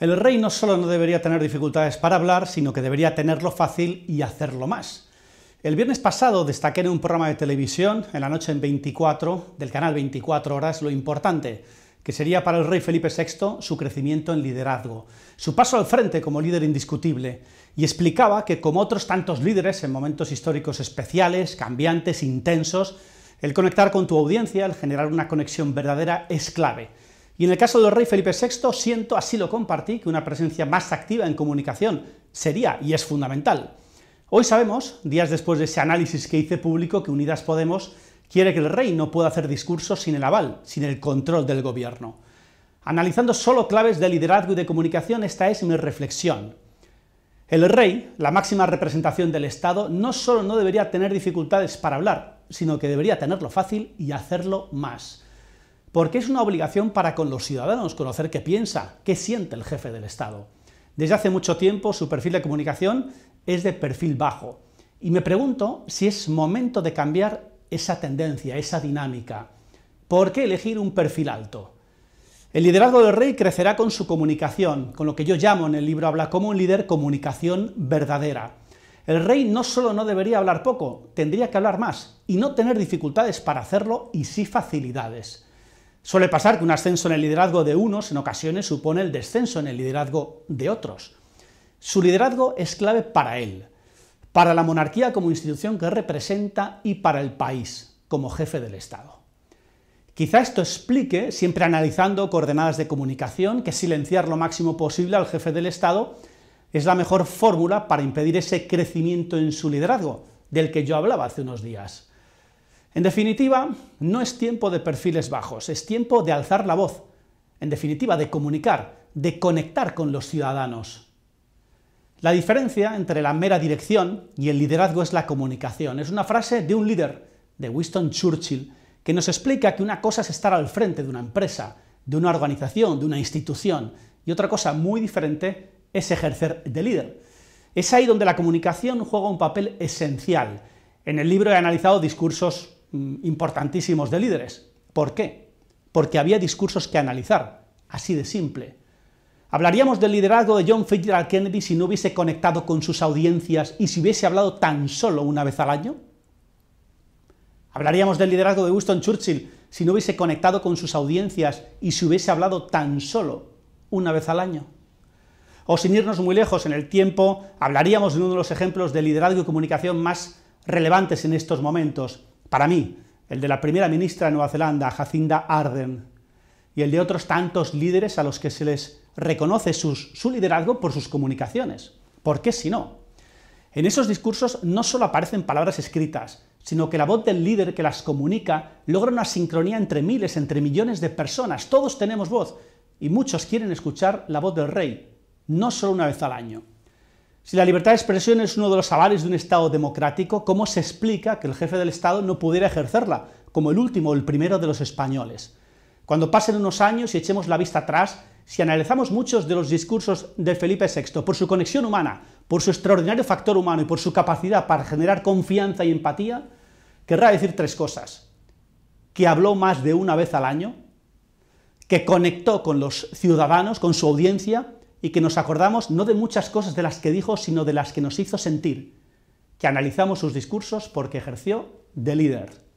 El rey no solo no debería tener dificultades para hablar, sino que debería tenerlo fácil y hacerlo más. El viernes pasado destaqué en un programa de televisión, en la noche en 24, del canal 24 Horas, lo importante que sería para el rey Felipe VI su crecimiento en liderazgo, su paso al frente como líder indiscutible, y explicaba que como otros tantos líderes en momentos históricos especiales, cambiantes, intensos, el conectar con tu audiencia, el generar una conexión verdadera es clave y en el caso del rey Felipe VI, siento, así lo compartí, que una presencia más activa en comunicación sería y es fundamental. Hoy sabemos, días después de ese análisis que hice público, que Unidas Podemos quiere que el rey no pueda hacer discursos sin el aval, sin el control del gobierno. Analizando solo claves de liderazgo y de comunicación, esta es mi reflexión. El rey, la máxima representación del Estado, no solo no debería tener dificultades para hablar, sino que debería tenerlo fácil y hacerlo más porque es una obligación para con los ciudadanos conocer qué piensa, qué siente el jefe del Estado. Desde hace mucho tiempo su perfil de comunicación es de perfil bajo y me pregunto si es momento de cambiar esa tendencia, esa dinámica. ¿Por qué elegir un perfil alto? El liderazgo del rey crecerá con su comunicación, con lo que yo llamo en el libro Habla como un líder comunicación verdadera. El rey no solo no debería hablar poco, tendría que hablar más y no tener dificultades para hacerlo y sí facilidades. Suele pasar que un ascenso en el liderazgo de unos en ocasiones supone el descenso en el liderazgo de otros. Su liderazgo es clave para él, para la monarquía como institución que representa y para el país como jefe del Estado. Quizá esto explique, siempre analizando coordenadas de comunicación, que silenciar lo máximo posible al jefe del Estado es la mejor fórmula para impedir ese crecimiento en su liderazgo del que yo hablaba hace unos días. En definitiva, no es tiempo de perfiles bajos, es tiempo de alzar la voz, en definitiva, de comunicar, de conectar con los ciudadanos. La diferencia entre la mera dirección y el liderazgo es la comunicación. Es una frase de un líder, de Winston Churchill, que nos explica que una cosa es estar al frente de una empresa, de una organización, de una institución, y otra cosa muy diferente es ejercer de líder. Es ahí donde la comunicación juega un papel esencial. En el libro he analizado discursos Mm, importantísimos de líderes. ¿Por qué? Porque había discursos que analizar, así de simple. Hablaríamos del liderazgo de John Fitzgerald Kennedy si no hubiese conectado con sus audiencias y si hubiese hablado tan solo una vez al año. Hablaríamos del liderazgo de Winston Churchill si no hubiese conectado con sus audiencias y si hubiese hablado tan solo una vez al año. O sin irnos muy lejos en el tiempo, hablaríamos de uno de los ejemplos de liderazgo y comunicación más relevantes en estos momentos, para mí, el de la primera ministra de Nueva Zelanda, Jacinda Arden, y el de otros tantos líderes a los que se les reconoce su liderazgo por sus comunicaciones. ¿Por qué si no? En esos discursos no solo aparecen palabras escritas, sino que la voz del líder que las comunica logra una sincronía entre miles, entre millones de personas. Todos tenemos voz y muchos quieren escuchar la voz del rey, no solo una vez al año. Si la libertad de expresión es uno de los avales de un Estado democrático, ¿cómo se explica que el jefe del Estado no pudiera ejercerla, como el último o el primero de los españoles? Cuando pasen unos años y echemos la vista atrás, si analizamos muchos de los discursos de Felipe VI por su conexión humana, por su extraordinario factor humano y por su capacidad para generar confianza y empatía, querrá decir tres cosas. Que habló más de una vez al año, que conectó con los ciudadanos, con su audiencia, y que nos acordamos no de muchas cosas de las que dijo, sino de las que nos hizo sentir, que analizamos sus discursos porque ejerció de líder.